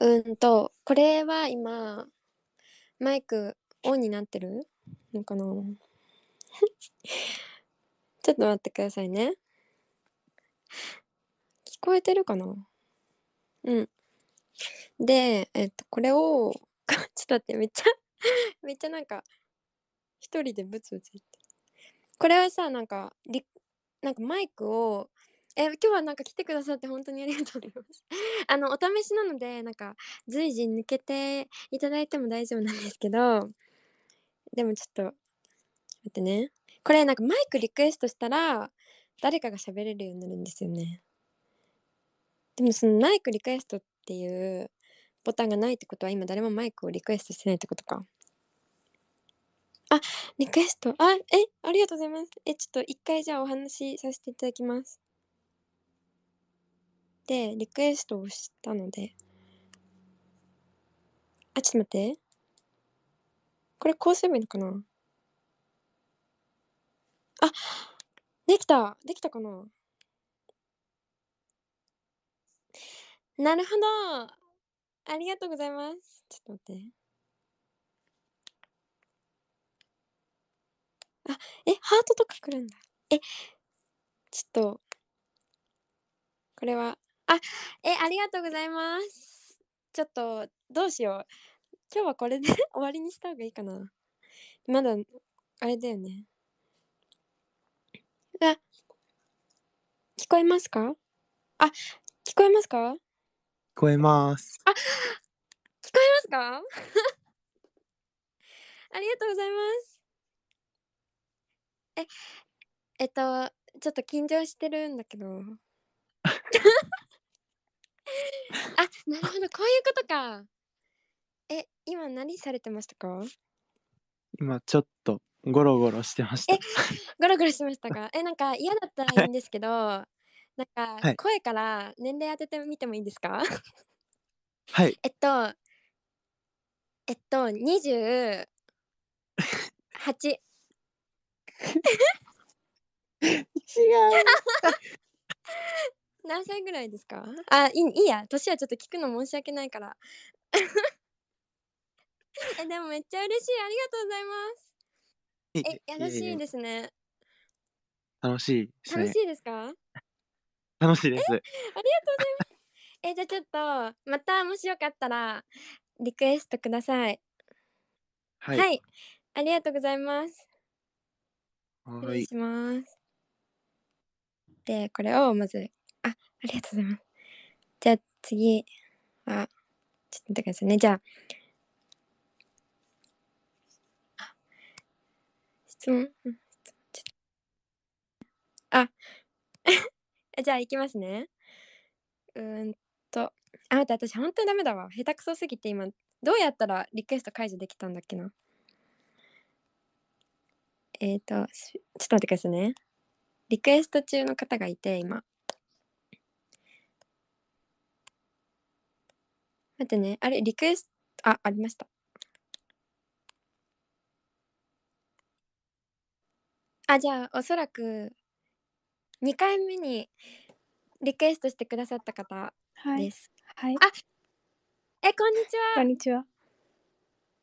うんと、これは今、マイクオンになってるのかな ちょっと待ってくださいね。聞こえてるかなうん。で、えっと、これを、ちょっと待って、めっちゃ めっちゃなんか、一人でブツブツ言って。これはさ、なんか、なんかマイクをえ今日はなんか来てくださって本当にありがとうございます。あのお試しなのでなんか随時抜けていただいても大丈夫なんですけどでもちょっと待ってねこれなんかマイクリクエストしたら誰かが喋れるようになるんですよね。でもそのマイクリクエストっていうボタンがないってことは今誰もマイクをリクエストしてないってことか。あ、リクエスト。あ、え、ありがとうございます。え、ちょっと一回じゃあお話しさせていただきます。ってリクエストをしたのであちょっと待ってこれこうすればいいのかなあできたできたかななるほどありがとうございます。ちょっと待って。あ、え、ハートとかくるんだ。え、ちょっと、これはあ、え、ありがとうございます。ちょっと、どうしよう。今日はこれで 終わりにした方がいいかな。まだ、あれだよね。あ、聞こえますかあ、聞こえますか聞こえます。あ、聞こえますか ありがとうございます。え、えっと、ちょっと緊張してるんだけど。なるほど、こういうことか。え、今何されてましたか今ちょっとゴロゴロしてました。え、ゴロゴロしましたか え、なんか嫌だったらいいんですけど、なんか声から年齢当ててみてもいいですかはい。えっと、えっと、28。違う。何歳ぐらいですかあいいいや年はちょっと聞くの申し訳ないから えでもめっちゃ嬉しいありがとうございますえ楽しいですね楽しいですね楽しいですか楽しいですありがとうございます えじゃあちょっとまたもしよかったらリクエストください、はい、はい、ありがとうございます失礼しますでこれをまずありがとうございます。じゃあ次は、ちょっと待ってくださいね。じゃあ、質問あ、じゃあ行きますね。うんと、あ、待って、私本当にダメだわ。下手くそすぎて今、どうやったらリクエスト解除できたんだっけな。えっ、ー、と、ちょっと待ってくださいね。リクエスト中の方がいて、今。待ってね。あれ、リクエスト、あ、ありました。あ、じゃあ、おそらく、2回目にリクエストしてくださった方です。はい。はい、あえ、こんにちは。こんにちは。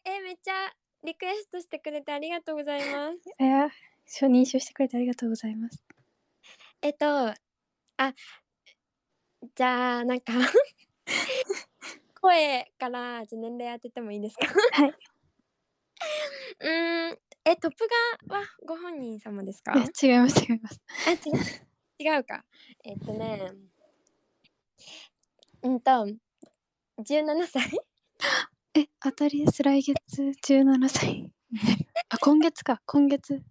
え、めっちゃリクエストしてくれてありがとうございます。え初認証してくれてありがとうございます。えっと、あ、じゃあ、なんか 声からじゃ年齢当ててもいいですかはい。うんえトップガンはご本人様ですか？違います違います。あ違う違うか。えっとねうんと十七歳。え当たりです来月十七歳。あ今月か今月。本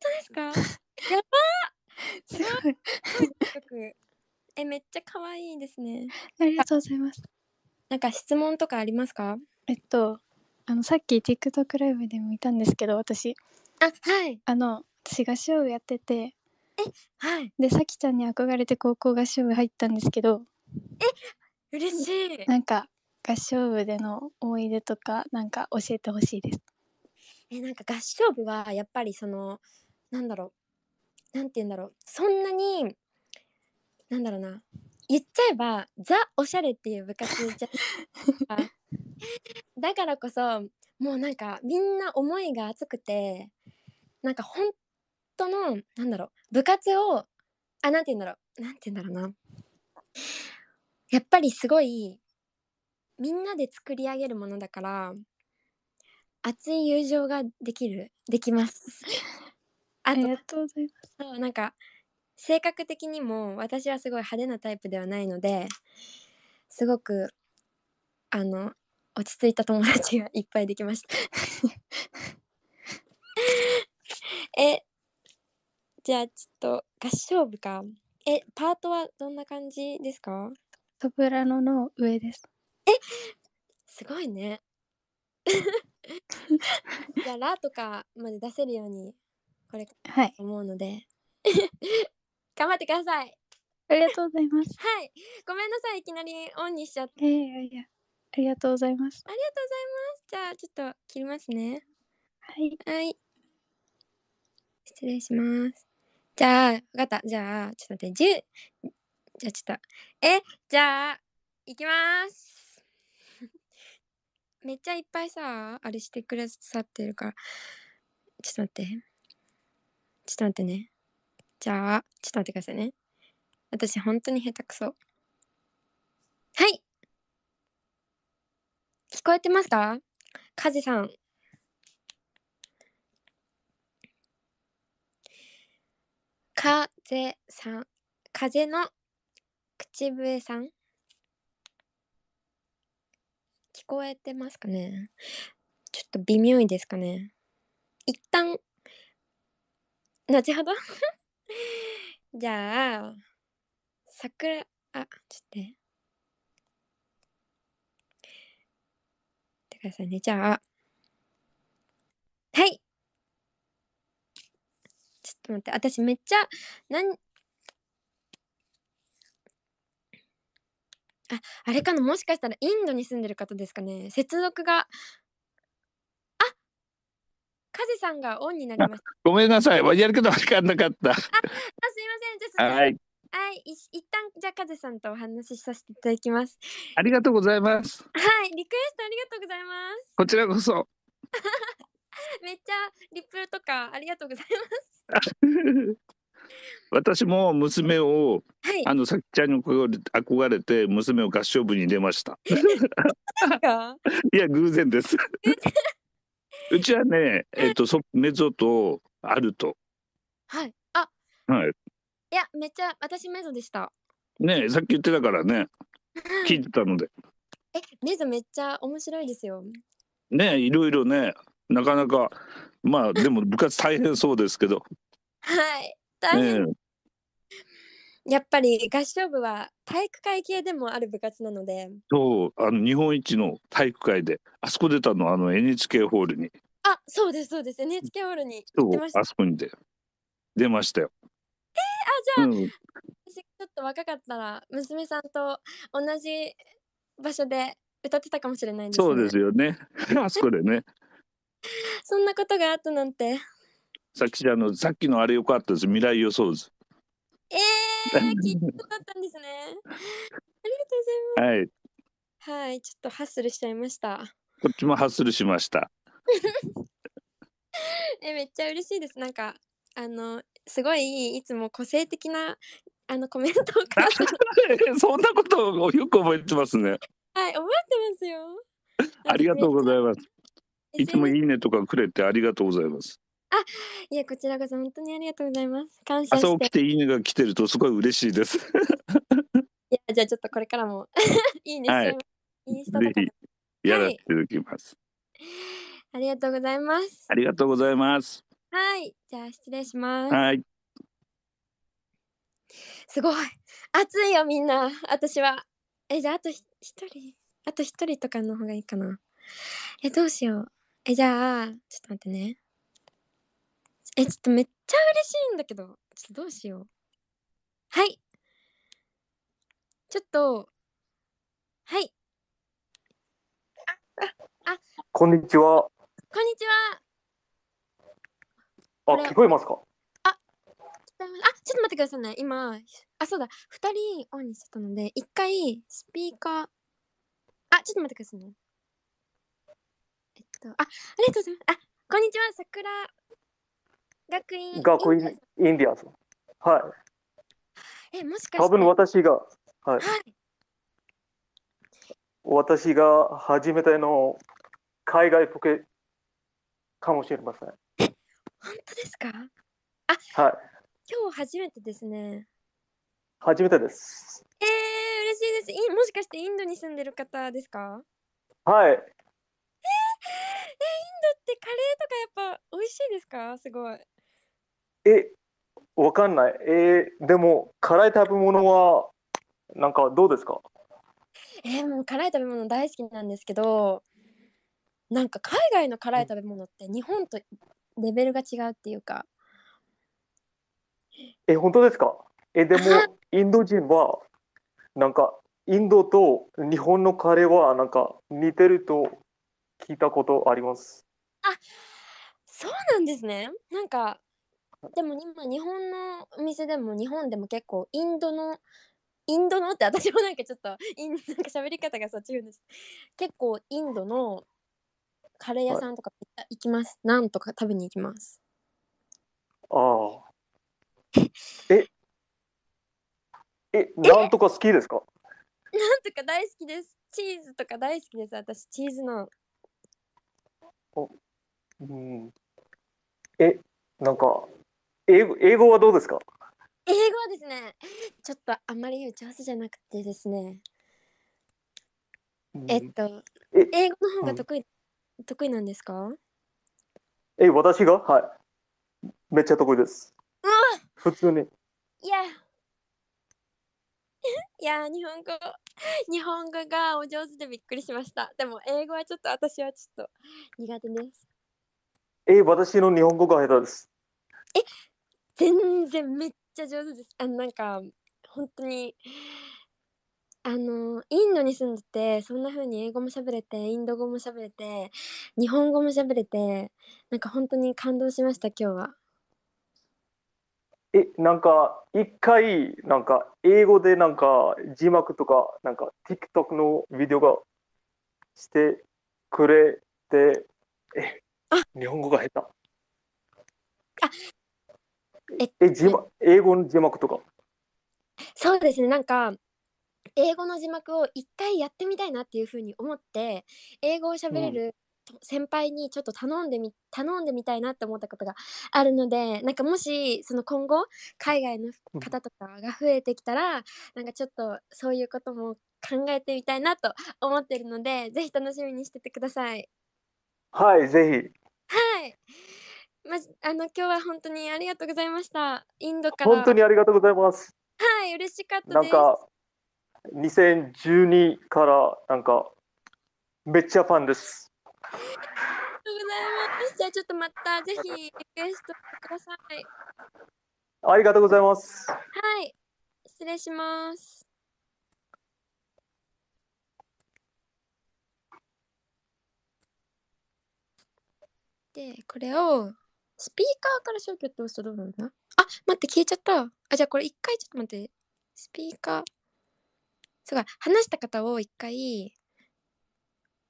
当ですか？やば。すごい。えめっちゃ可愛いですね。ありがとうございます。なんか質問とかありますかえっとあのさっき TikTok ライブでもいたんですけど私あはいあの私合唱部やっててえはいでさきちゃんに憧れて高校合唱部入ったんですけどえ嬉しいなんか合唱部での思い出とかなんか教えてほしいですえなんか合唱部はやっぱりそのなんだろうなんて言うんだろうそんなになんだろうな言っちゃえばザ・おしゃれっていう部活じゃ だからこそもうなんかみんな思いが熱くてなんか本当のなんだろう部活をあなんて言うんだろうなんて言うんだろうなやっぱりすごいみんなで作り上げるものだから熱い友情ができるできます。ありがとうございます。そうなんか性格的にも私はすごい派手なタイプではないのですごくあの落ち着いた友達がいっぱいできました えじゃあちょっと合唱部かえパートはどんな感じですかソプラノの上ですえすごいね じゃあ「ラ」とかまで出せるようにこれから思うので、はい、頑張ってください。ありがとうございます。はい。ごめんなさい、いきなりオンにしちゃって。いやいや、ありがとうございます。ありがとうございます。じゃあ、ちょっと切りますね。はい。はい。失礼します。じゃあ、わかった。じゃあ、ちょっと待って、10。じゃあ、ちょっと。え、じゃあ、行きます。めっちゃいっぱいさ、あれしてくださってるから。ちょっと待って。ちょっと待ってね。じゃあ、ちょっと待ってくださいね。私、本当に下手くそ。はい聞こえてますかカジさん。風さん。風の口笛さん。聞こえてますかねちょっと微妙いですかね一旦、後ほど じゃあ、桜、あ、ちょっとね。てくださいね。じゃあ、はい。ちょっと待って、私めっちゃ、なん、あ、あれかなもしかしたらインドに住んでる方ですかね接続がカズさんがオンになりました。ごめんなさい、やることわかんなかった。あ、すみません、ちょっと。はい。はい、い一旦じゃあカさんとお話しさせていただきます。ありがとうございます。はい、リクエストありがとうございます。こちらこそ。めっちゃリプとかありがとうございます。私も娘を、はい、あのさきちゃんの声を憧れて娘を合唱部に出ました。いや偶然です。うちはね、えっと、そ、メゾとアルト。はい。あ、はい。いや、めっちゃ、私メゾでした。ねさっき言ってたからね。聞いてたので。え、メゾめっちゃ面白いですよ。ねいろいろね、なかなか、まあ、でも部活大変そうですけど。はい。大変。ねやっぱり合唱部は体育会系でもある部活なのでそうあの日本一の体育会であそこ出たのあの NHK ホールにあそうですそうです NHK ホールに行ましたあそこにで出ましたよえー、あじゃあ、うん、私ちょっと若かったら娘さんと同じ場所で歌ってたかもしれないです、ね、そうですよね あそこでねそんなことがあったなんてさっきあのさっきのあれよかったです未来予想図ええー 聞いてよかったんですね。ありがとうございます。はい。はい、ちょっとハッスルしちゃいました。こっちもハッスルしました。え、めっちゃ嬉しいです。なんか、あの、すごい、いつも個性的な、あの、コメントをく そんなことをよく覚えてますね。はい、覚えてますよ。ありがとうございます。いつもいいねとかくれてありがとうございます。いや、こちらこそ本当にありがとうございます。感謝して。朝起きて犬が来てるとすごい嬉しいです。いや、じゃあちょっとこれからも いいね。はい。インスタとかぜひやらせていただきます、はい。ありがとうございます。ありがとうございます。はい。じゃあ失礼します。はい。すごい。暑いよ、みんな。私は。え、じゃああと一人。あと一人とかの方がいいかな。え、どうしよう。え、じゃあ、ちょっと待ってね。え、ちょっとめっちゃ嬉しいんだけど、ちょっとどうしよう。はい。ちょっと、はい。あ、こんにちは。こんにちは。あ、聞こえますかあ、聞こえます。あ、ちょっと待ってくださいね。今、あ、そうだ。二人オンにしちゃったので、一回スピーカー、あ、ちょっと待ってくださいね。えっと、あ、ありがとうございます。あ、こんにちは。桜学院学院インディアンズ。はい。え、もしかして多分私が、はい。はい、私が初めての海外ポケかもしれません。本当ですかあ、はい。今日初めてですね。初めてです。えー、嬉しいですい。もしかしてインドに住んでる方ですかはい。えー、えー、インドってカレーとかやっぱ美味しいですかすごい。えわかんないえー、でも辛い食べ物はなんかどうですかえー、もう辛い食べ物大好きなんですけどなんか海外の辛い食べ物って日本とレベルが違うっていうかえ本当ですかえでも インド人はなんかインドと日本のカレーはなんか似てると聞いたことありますあそうなんですねなんかでも今日本のお店でも日本でも結構インドのインドのって私もなんかちょっと インなんか喋り方がそっち言うんです結構インドのカレー屋さんとか行きます、はい、なんとか食べに行きますああええなんとか好きですかなんとか大好きですチーズとか大好きです私チーズのおうんえなんか英語英語はどうですか英語はですねちょっとあんまり上手じゃなくてですねえっと英語の方が得意、うん、得意なんですかえ私がはいめっちゃ得意です、うん、普通にいや いや日本語日本語がお上手でびっくりしましたでも英語はちょっと私はちょっと苦手ですえ私の日本語が下手ですえ全然めっちゃ上手です。あなんか本当にあのインドに住んでてそんな風に英語も喋れてインド語も喋れて日本語も喋れてなんか本当に感動しました今日は。えなんか一回なんか英語でなんか字幕とかなんか TikTok のビデオがしてくれてえ日本語が下手。あええ字幕英語の字幕とかそうですねなんか英語の字幕を一回やってみたいなっていうふうに思って英語を喋れる、先輩にちょっと頼んでみ頼んでみたいなって思ったことがあるのでなんかもしその今後海外の方とかが増えてきたら、うん、なんかちょっとそういうことも考えてみたいなと思ってるのでぜひ楽しみにしててください。はいぜひ。はい。まじ、あの、今日は本当にありがとうございました。インドから。本当にありがとうございます。はい、嬉しかったなんか、2012から、なんか、めっちゃファンです。ありがとうございます。じゃあ、ちょっとまた、ぜひ、リクエストください。ありがとうございます。はい、失礼します。で、これを。スピーカーから消去って押すとどうなるなあ、待って、消えちゃった。あ、じゃあこれ一回ちょっと待って。スピーカー。すごい。話した方を一回、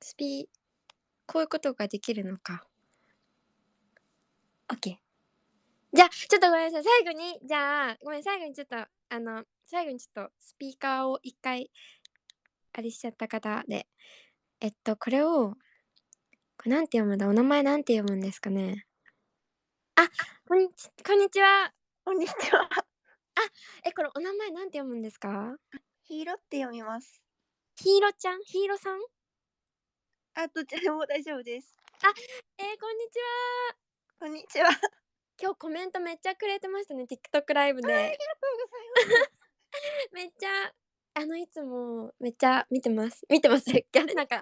スピー、こういうことができるのか。OK。じゃあ、ちょっとごめんなさい。最後に、じゃあ、ごめん、最後にちょっと、あの、最後にちょっとスピーカーを一回、あれしちゃった方で。えっと、これを、これなんて読むんだお名前なんて読むんですかねあ、こんにち、こんにちは。こんにちは。あ、え、これお名前なんて読むんですか。ヒーローって読みます。ヒーローちゃん、ヒーローさん。あ、どちらでも大丈夫です。あ、えー、こんにちは。こんにちは。今日コメントめっちゃくれてましたね、TikTok ライブで。ありがとうございます。めっちゃ、あのいつもめっちゃ見てます。見てます。あれなんか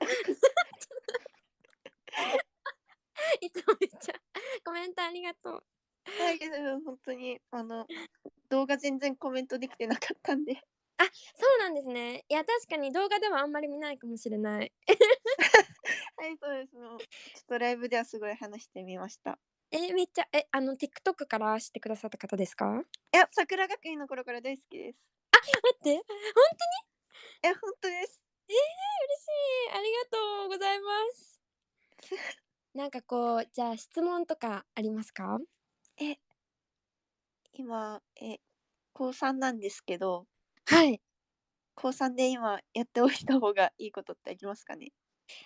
いつもめっちゃコメントありがとう。はい、本当にあの動画全然コメントできてなかったんで。あ、そうなんですね。いや確かに動画ではあんまり見ないかもしれない。はい、そうですもう。ちょっとライブではすごい話してみました。え、めっちゃえあの TikTok から知ってくださった方ですか？いや、桜学院の頃から大好きです。あ、待って、本当に？え、本当です。えー、嬉しい。ありがとうございます。なんかこう、じゃあ質問とかありますか？え。今、え、高三なんですけどはい。高三で今やっておいた方がいいことってありますかね？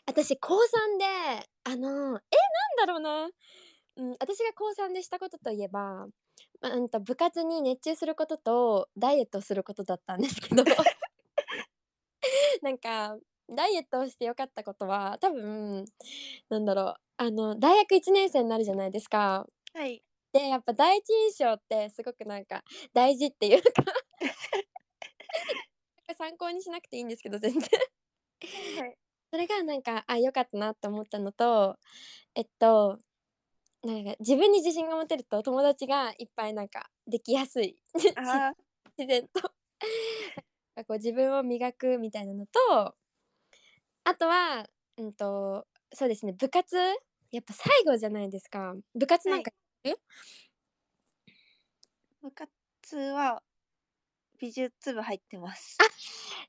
私、高三で、あの、え、なんだろうな。うん、私が高三でしたことといえば、ま、うんと部活に熱中することとダイエットすることだったんですけど。なんかダイエットをしてよかったことは多分なんだろうあの大学1年生になるじゃないですか。はいでやっぱ第一印象ってすごくなんか大事っていうか 参考にしなくていいんですけど全然 はい、それがなんかあ良かったなって思ったのとえっとなんか自分に自信が持てると友達がいっぱいなんかできやすい自然とこう自分を磨くみたいなのとあとは、うんと、そうですね、部活、やっぱ最後じゃないですか。部活なんか、はい、部活は美術部入ってます。あ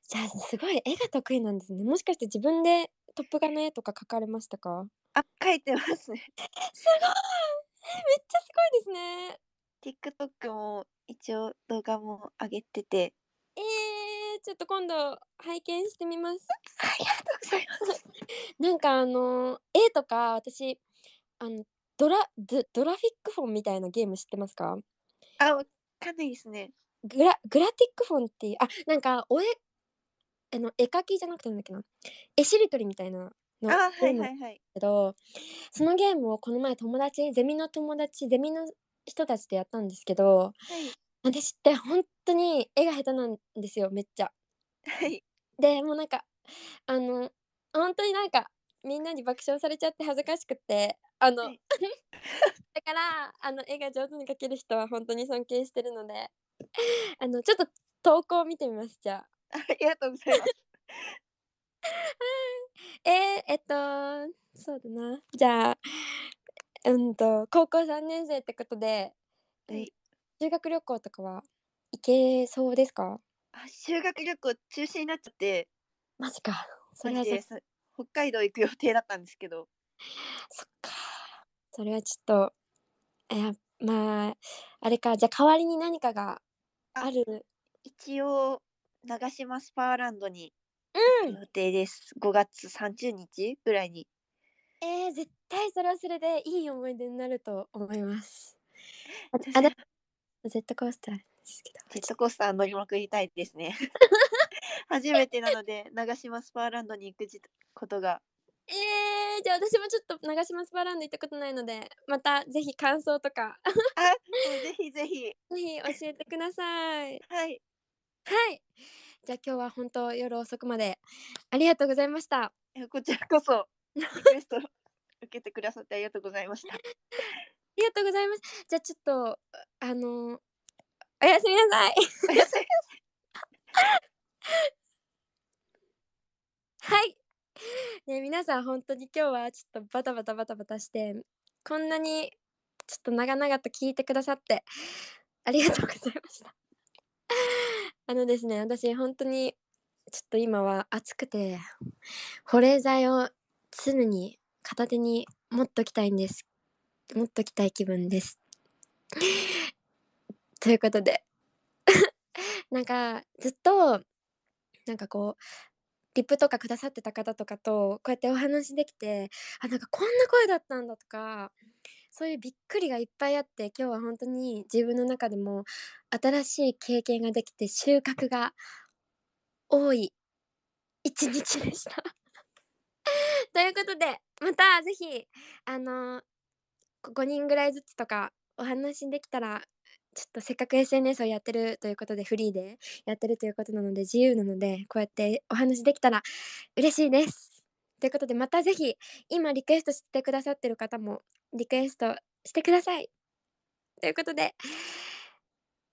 じゃあすごい絵が得意なんですね。もしかして自分でトップ画の絵とか描かれましたかあ、描いてますね。すごいめっちゃすごいですね。TikTok も一応動画も上げててちょっと今度拝見してみます。ありがとうございます。なんかあの絵とか私あのドラドラフィックフォンみたいなゲーム知ってますか？あ、わかんないですね。グラグラティックフォンっていうあなんかお絵あの絵描きじゃなくてなんだっけな絵しりとりみたいなのあはいはいはいけどそのゲームをこの前友達ゼミの友達ゼミの人たちでやったんですけど、はい、私って本当に絵が下手なんですよめっちゃ。はいでもうなんかあの本当になんかみんなに爆笑されちゃって恥ずかしくてあの、はい、だからあの絵が上手に描ける人は本当に尊敬してるのであのちょっと投稿を見てみますじゃあ。ありがとうございます。えー、えっとそうだなじゃあうんと高校3年生ってことで、はい、修学旅行とかは行けそうですかあ修学旅行中止になっちゃってマジか。それはジそ北海道行く予定だったんですけどそっか。それはちょっと、えまあ、あれか、じゃあ代わりに何かがあある。一応長島スパーランドに行く予定です、5月30日ぐらいにえー、絶対それはそれでいい思い出になると思います。あ、ジェットコースターですけど。ジェットコースター乗りまくりたいですね。初めてなので、長島スパーランドに行くことが。えー、じゃあ私もちょっと長島スパーランド行ったことないので、またぜひ感想とか。ぜひぜひ。ぜひ教えてください。はい。はい。じゃあ今日は本当夜遅くまでありがとうございました。こちらこそリクエスト受けてくださってありがとうございました。りがとうございます。じゃあちょっと、あの、おやすみなさい。おやすみなさい。はい。ね、皆さん本当に今日はちょっとバタバタバタバタして、こんなにちょっと長々と聞いてくださって、ありがとうございました。あのですね、私本当にちょっと今は暑くて、保冷剤を常に片手に持っときたいんですもっと来たい気分です。ということで なんかずっとなんかこうリップとかくださってた方とかとこうやってお話できてあなんかこんな声だったんだとかそういうびっくりがいっぱいあって今日は本当に自分の中でも新しい経験ができて収穫が多い一日でした ということでまた是非あの5人ぐらいずつとかお話できたらちょっとせっかく SNS をやってるということでフリーでやってるということなので自由なのでこうやってお話できたら嬉しいです。ということでまた是非今リクエストしてくださってる方もリクエストしてください。ということで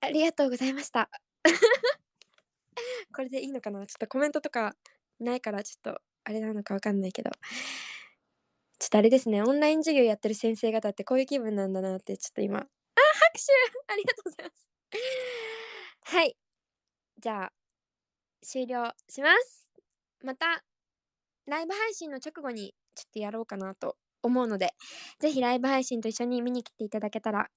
ありがとうございました。これでいいのかなちょっとコメントとかないからちょっとあれなのかわかんないけど。ちょっとあれですね、オンライン授業やってる先生方ってこういう気分なんだなって、ちょっと今。あ、拍手 ありがとうございます。はい。じゃあ、終了します。また、ライブ配信の直後にちょっとやろうかなと思うので、ぜひライブ配信と一緒に見に来ていただけたら